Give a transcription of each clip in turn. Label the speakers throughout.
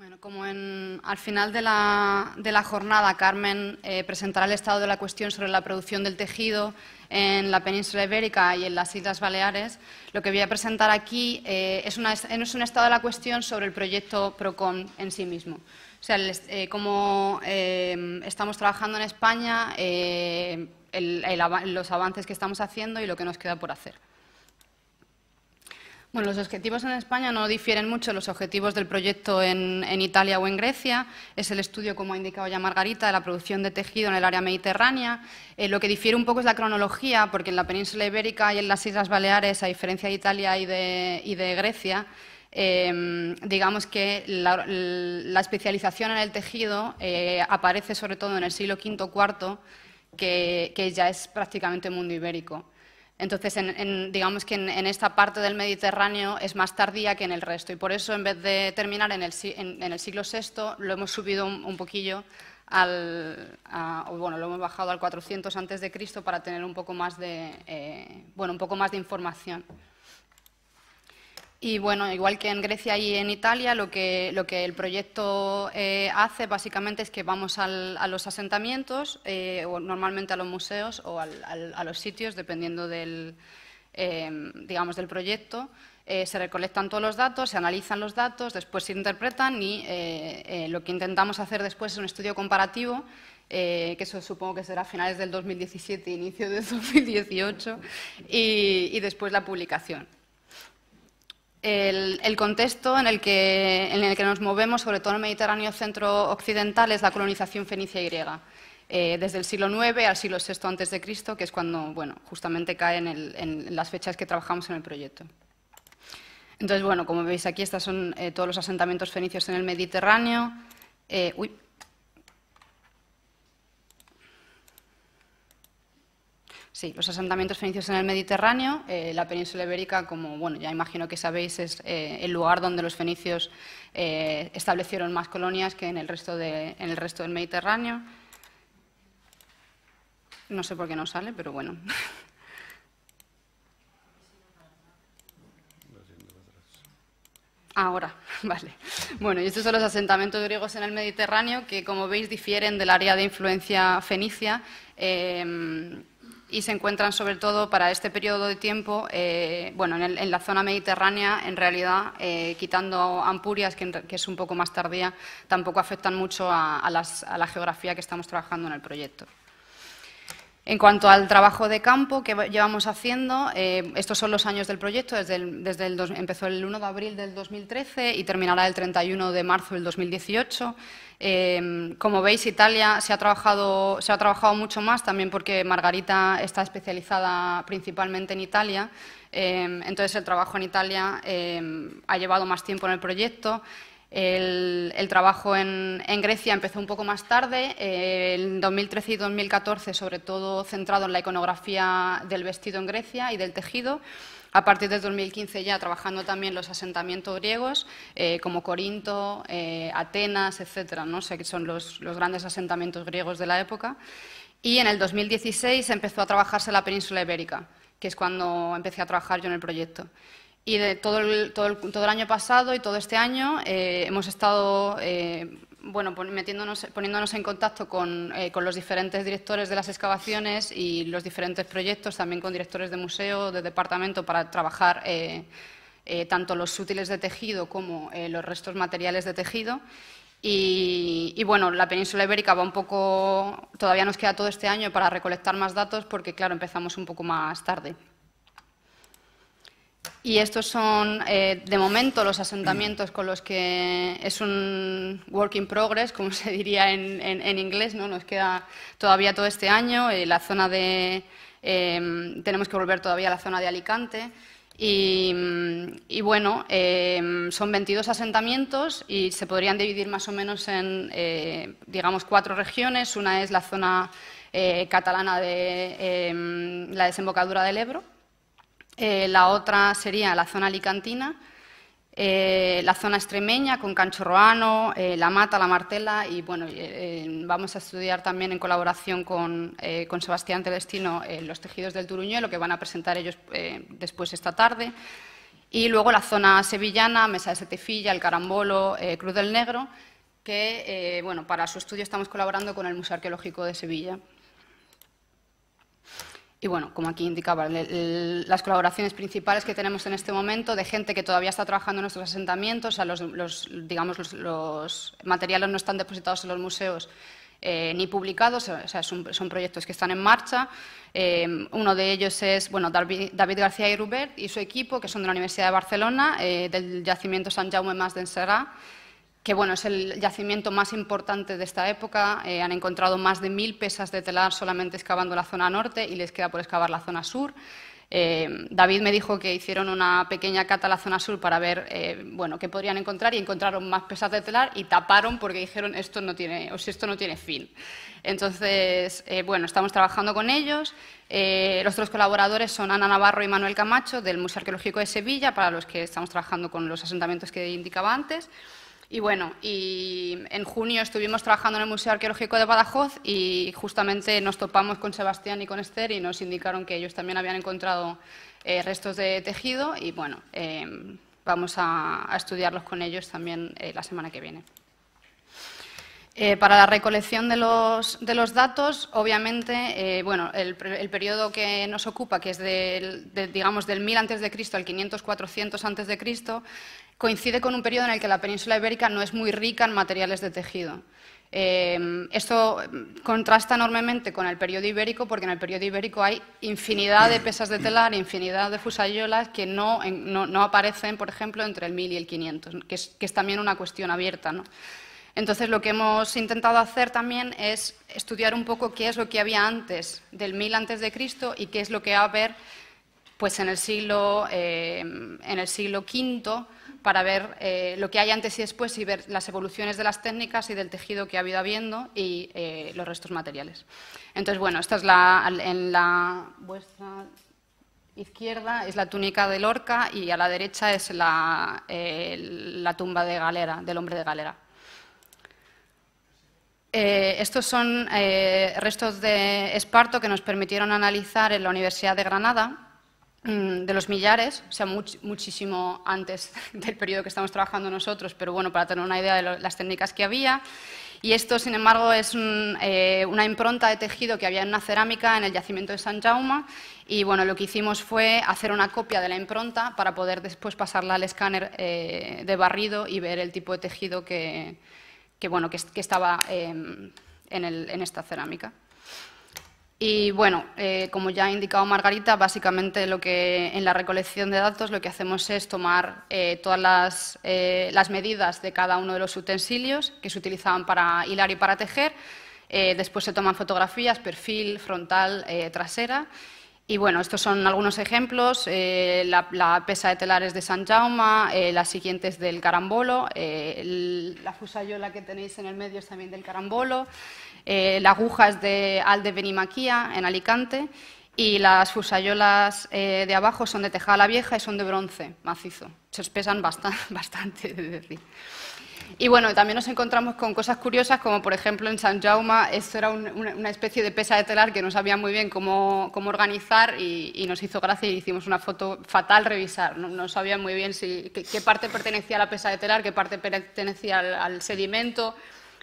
Speaker 1: Bueno, como al final de la, jornada, Carmen eh, presentará el estado de la cuestión sobre la producción del tejido en la península ibérica y en las Islas Baleares, lo que voy a presentar aquí eh, es, una, un estado de la cuestión sobre el proyecto PROCON en sí mismo. O sea, eh, cómo estamos trabajando en España, los avances que estamos haciendo y lo que nos queda por hacer. Bueno, los objetivos en España no difieren mucho de los objetivos del proyecto en, Italia o en Grecia. Es el estudio, como ha indicado ya Margarita, de la producción de tejido en el área mediterránea. Eh, lo que difiere un poco es la cronología, porque en la península ibérica y en las Islas Baleares, a diferencia de Italia y de, Grecia, em, digamos que la, especialización en el tejido eh, aparece sobre todo en el siglo V o IV, que, que ya es prácticamente mundo ibérico. Entonces, digamos que en, esta parte del Mediterráneo es más tardía que en el resto y por eso en vez de terminar en el, siglo VI lo hemos subido un, poquillo o bueno, lo hemos bajado al 400 antes de Cristo para tener un poco más de, eh, bueno, un poco más de información. Y bueno, igual que en Grecia y en Italia, lo que, el proyecto eh, hace básicamente es que vamos a los asentamientos, eh, o normalmente a los museos o a los sitios, dependiendo del, em, digamos, del proyecto. Eh, se recolectan todos los datos, se analizan los datos, después se interpretan y lo que intentamos hacer después es un estudio comparativo que supongo que será a finales del 2017, inicio del 2018, y después la publicación. El, contexto en el, que, en el que nos movemos, sobre todo en el Mediterráneo centro-occidental, es la colonización fenicia y griega. Eh, desde el siglo IX al siglo VI a.C., que es cuando bueno, justamente caen en, las fechas que trabajamos en el proyecto. Entonces, bueno, como veis aquí, estos son eh, todos los asentamientos fenicios en el Mediterráneo. Eh, Sí, los asentamientos fenicios en el Mediterráneo, eh, la península ibérica, como bueno, ya imagino que sabéis, es eh, el lugar donde los fenicios eh, establecieron más colonias que en el, resto en el resto del Mediterráneo. No sé por qué no sale, pero bueno. Ahora, vale. Bueno, y estos son los asentamientos griegos en el Mediterráneo que, como veis, difieren del área de influencia fenicia. Em, y se encuentran sobre todo para este periodo de tiempo, eh, bueno, en, la zona mediterránea, en realidad, eh, quitando Ampurias, que, es un poco más tardía, tampoco afectan mucho a la geografía que estamos trabajando en el proyecto. En cuanto al trabajo de campo que llevamos haciendo, eh, estos son los años del proyecto, desde el, empezó el 1 de abril del 2013 y terminará el 31 de marzo del 2018. Em, como veis, Italia se ha, trabajado, mucho más, también porque Margarita está especializada principalmente en Italia, em, entonces, el trabajo en Italia em, ha llevado más tiempo en el proyecto. El, trabajo en, Grecia empezó un poco más tarde, eh, en 2013 y 2014, sobre todo centrado en la iconografía del vestido en Grecia y del tejido. A partir de 2015 ya trabajando también los asentamientos griegos, eh, como Corinto, eh, Atenas, etcétera, ¿no? sé que son los, los grandes asentamientos griegos de la época. Y en el 2016 empezó a trabajarse la península ibérica, que es cuando empecé a trabajar yo en el proyecto. Y de todo, el, año pasado y todo este año eh, hemos estado eh, poniéndonos en contacto eh, con, los diferentes directores de las excavaciones y los diferentes proyectos, también con directores de museo, de departamento, para trabajar tanto los útiles de tejido como los restos materiales de tejido. y, bueno, la península ibérica va un poco, todavía nos queda todo este año para recolectar más datos porque, claro, empezamos un poco más tarde. Y estos son, eh, de momento, los asentamientos con los que es un work in progress, como se diría en, inglés, ¿no? Nos queda todavía todo este año, eh, la zona de... Em, tenemos que volver todavía a la zona de Alicante. Y, mm, y bueno, em, son 22 asentamientos y se podrían dividir más o menos en, eh, digamos, cuatro regiones. Una es la zona catalana de em, la desembocadura del Ebro, eh, la otra sería la zona alicantina, eh, la zona extremeña con cancho roano, eh, La Mata, La Martela y bueno, vamos a estudiar también en colaboración con, Sebastián Telestino los tejidos del Turuñuelo que van a presentar ellos después esta tarde. Y luego la zona sevillana, Mesa de Setefilla, El Carambolo, Cruz del Negro, que bueno, para su estudio estamos colaborando con el Museo Arqueológico de Sevilla. Y bueno, como aquí indicaba, las colaboraciones principales que tenemos en este momento de gente que todavía está trabajando en nuestros asentamientos, o los, digamos, los, materiales no están depositados en los museos eh, ni publicados, o sea, son, proyectos que están en marcha. Eh, uno de ellos es bueno, David, García y Irubert y su equipo, que son de la Universidad de Barcelona, eh, del yacimiento San Jaume Mas de Enserá que bueno, es el yacimiento más importante de esta época. Eh, han encontrado más de mil pesas de telar solamente excavando la zona norte y les queda por excavar la zona sur. Eh, David me dijo que hicieron una pequeña cata a la zona sur para ver eh, bueno, qué podrían encontrar y encontraron más pesas de telar y taparon porque dijeron esto no tiene, o esto no tiene fin. Entonces, bueno, estamos trabajando con ellos. los otros colaboradores son Ana Navarro y Manuel Camacho del Museo Arqueológico de Sevilla, para los que estamos trabajando con los asentamientos que indicaba antes. Y bueno, en junio estuvimos trabajando en el Museo Arqueológico de Badajoz y justamente nos topamos con Sebastián y con Esther y nos indicaron que ellos también habían encontrado eh, restos de tejido y bueno, eh, vamos a, estudiarlos con ellos también eh, la semana que viene. para la recolección de los, datos, obviamente, bueno, el, periodo que nos ocupa, que es del, de, digamos, del 1000 a.C. al 500-400 a.C., coincide con un periodo en el que la península ibérica no es muy rica en materiales de tejido. Eh, esto mm, contrasta enormemente con el periodo ibérico, porque en el periodo ibérico hay infinidad de pesas de telar, infinidad de fusayolas que no, aparecen, por ejemplo, entre el 1000 y el 500, que es, también una cuestión abierta. Entonces, lo que hemos intentado hacer también es estudiar un poco qué es lo que había antes del 1000 antes de Cristo y qué es lo que va a haber pues, en, el siglo, eh, en el siglo V para ver eh, lo que hay antes y después y ver las evoluciones de las técnicas y del tejido que ha habido habiendo y eh, los restos materiales. Entonces, bueno, esta es la, en la vuestra izquierda es la túnica de Lorca y a la derecha es la, tumba de Galera, del hombre de Galera. Eh, estos son restos de esparto que nos permitieron analizar en la Universidad de Granada Mm, de los millares, o sea, muchísimo antes del periodo que estamos trabajando nosotros, pero bueno, para tener una idea de las técnicas que había. Y esto, sin embargo, es eh, una impronta de tejido que había en una cerámica en el yacimiento de San Jaume y bueno, lo que hicimos fue hacer una copia de la impronta para poder después pasarla al escáner eh, de barrido y ver el tipo de tejido que, bueno, que, estaba em, en esta cerámica. Y bueno, eh, como ya ha indicado Margarita, básicamente lo que en la recolección de datos lo que hacemos es tomar eh, todas las, eh, las, medidas de cada uno de los utensilios que se utilizaban para hilar y para tejer. después se toman fotografías, perfil, frontal, trasera. Y bueno, estos son algunos ejemplos. La, pesa de telares de San Jaume, las siguientes del carambolo, la fusayola que tenéis en el medio es también del carambolo eh, las agujas de Alde Benimaquía, en Alicante, y las fusayolas eh, de abajo son de tejada la vieja y son de bronce macizo. Se pesan bastante, bastante de decir. Y bueno, también nos encontramos con cosas curiosas, como por ejemplo en San Jaume, esto era una especie de pesa de telar que no sabía muy bien cómo, organizar y, nos hizo gracia y hicimos una foto fatal revisar. No, sabían muy bien qué, parte pertenecía a la pesa de telar, qué parte pertenecía al sedimento,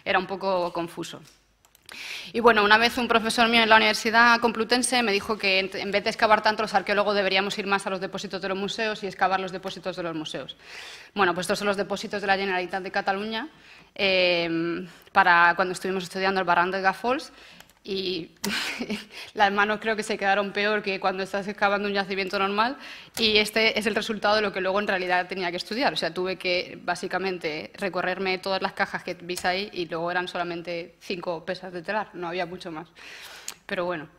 Speaker 1: era un poco confuso. Y bueno, una vez un profesor mío en la Universidad Complutense me dijo que en vez de excavar tanto los arqueólogos deberíamos ir más a los depósitos de los museos y excavar los depósitos de los museos. Bueno, pues estos son los depósitos de la Generalitat de Cataluña eh, para cuando estuvimos estudiando el barranco de Gafols y las manos creo que se quedaron peor que cuando estás excavando un yacimiento normal y este es el resultado de lo que luego en realidad tenía que estudiar. O sea, tuve que básicamente recorrerme todas las cajas que veis ahí y luego eran solamente cinco pesas de telar, no había mucho más. Pero bueno.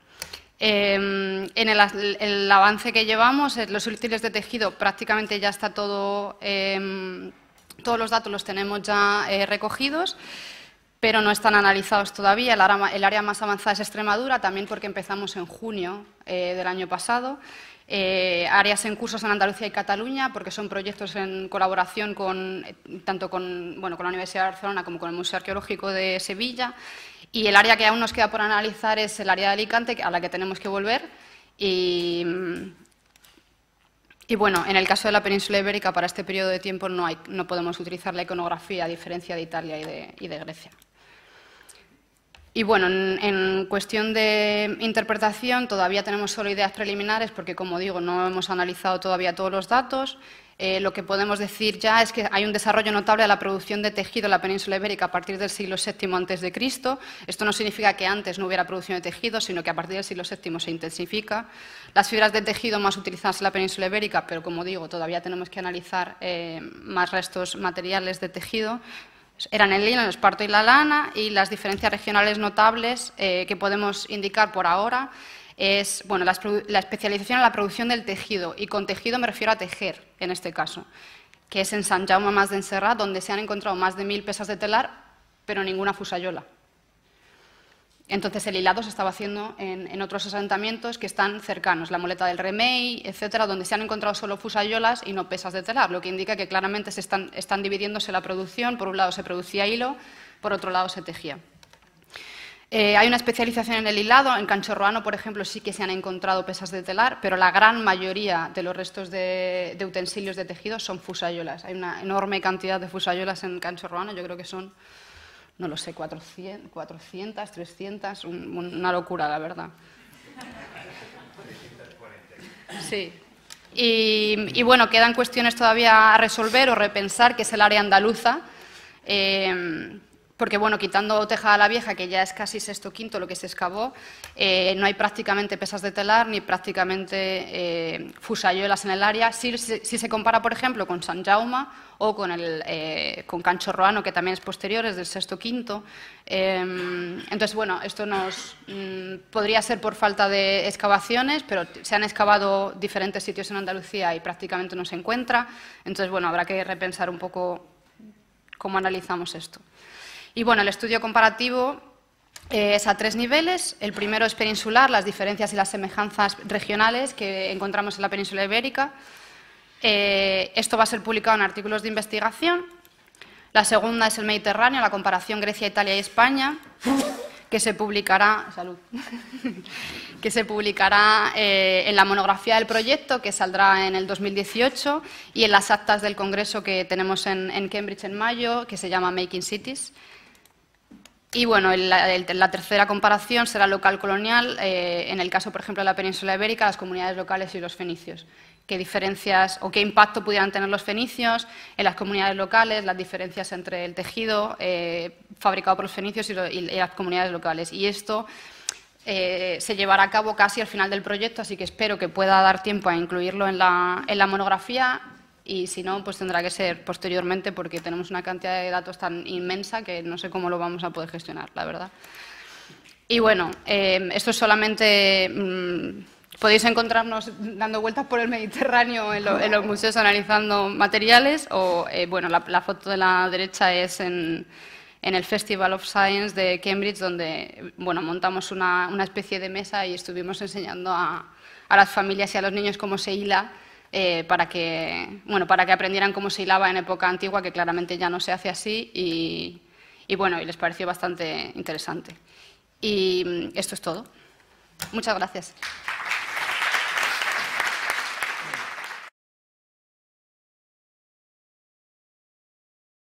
Speaker 1: Em, en el, avance que llevamos, eh, los útiles de tejido prácticamente ya está todo, em, todos los datos los tenemos ya eh, recogidos pero no están analizados todavía. El área, más avanzada es Extremadura, también porque empezamos en junio eh, del año pasado. Eh, áreas en cursos en Andalucía y Cataluña, porque son proyectos en colaboración con, eh, tanto con, la Universidad de Barcelona como con el Museo Arqueológico de Sevilla. Y el área que aún nos queda por analizar es el área de Alicante, a la que tenemos que volver. Y, bueno, en el caso de la península ibérica, para este periodo de tiempo no, hay, no podemos utilizar la iconografía, a diferencia de Italia y de Grecia. Y bueno, en, cuestión de interpretación todavía tenemos solo ideas preliminares porque, como digo, no hemos analizado todavía todos los datos. Eh, lo que podemos decir ya es que hay un desarrollo notable de la producción de tejido en la península ibérica a partir del siglo VII a.C. Esto no significa que antes no hubiera producción de tejido, sino que a partir del siglo VII se intensifica. Las fibras de tejido más utilizadas en la península ibérica, pero como digo, todavía tenemos que analizar eh, más restos materiales de tejido eran el lino, el esparto y la lana, y las diferencias regionales notables eh, que podemos indicar por ahora es la, especialización en la producción del tejido, y con tejido me refiero a tejer, en este caso, que es en San Jaume más de Enserrat, donde se han encontrado más de mil pesas de telar, pero ninguna fusayola. Entonces el hilado se estaba haciendo en, otros asentamientos que están cercanos, la Moleta del Remey, etcétera, donde se han encontrado solo fusayolas y no pesas de telar, lo que indica que claramente se están, dividiéndose la producción, por un lado se producía hilo, por otro lado se tejía. Eh, hay una especialización en el hilado. En Cancho ruano, por ejemplo, sí que se han encontrado pesas de telar, pero la gran mayoría de los restos de, utensilios de tejido son fusayolas. Hay una enorme cantidad de fusayolas en Cancho ruano. yo creo que son no lo sé, 400, 300, una locura, la verdad. Sí. Y, bueno, quedan cuestiones todavía a resolver o repensar, que es el área andaluza. Eh, porque bueno, quitando Tejada la Vieja, que ya es casi sexto quinto lo que se excavó, eh, no hay prácticamente pesas de telar ni prácticamente eh, fusayuelas en el área. Si, se compara, por ejemplo, con San Jauma o con, el, eh, Cancho Roano, que también es posterior, es del sexto quinto. Em, entonces, bueno, esto nos mm, podría ser por falta de excavaciones, pero se han excavado diferentes sitios en Andalucía y prácticamente no se encuentra. Entonces, bueno, habrá que repensar un poco cómo analizamos esto el estudio comparativo eh, es a tres niveles. El primero es peninsular, las diferencias y las semejanzas regionales que encontramos en la península ibérica. Eh, esto va a ser publicado en artículos de investigación. La segunda es el Mediterráneo, la comparación Grecia, Italia y España, que se publicará, salud, que se publicará eh, en la monografía del proyecto, que saldrá en el 2018, y en las actas del Congreso que tenemos en, en Cambridge en mayo, que se llama Making Cities. Y bueno, la, tercera comparación será local-colonial, eh, en el caso, por ejemplo, de la península ibérica, las comunidades locales y los fenicios. ¿Qué diferencias o qué impacto pudieran tener los fenicios en las comunidades locales, las diferencias entre el tejido eh, fabricado por los fenicios y, las comunidades locales? Y esto eh, se llevará a cabo casi al final del proyecto, así que espero que pueda dar tiempo a incluirlo en la, en la monografía y si no, pues tendrá que ser posteriormente porque tenemos una cantidad de datos tan inmensa que no sé cómo lo vamos a poder gestionar, la verdad. Y bueno, eh, esto es solamente... Mm, podéis encontrarnos dando vueltas por el Mediterráneo en, los museos analizando materiales o, eh, bueno, la, foto de la derecha es en, en, el Festival of Science de Cambridge donde, bueno, montamos una, una especie de mesa y estuvimos enseñando a, a las familias y a los niños cómo se hila eh, para, que, bueno, para que aprendieran cómo se hilaba en época antigua, que claramente ya no se hace así, y bueno, y les pareció bastante interesante. Y mm, esto es todo. Muchas gracias.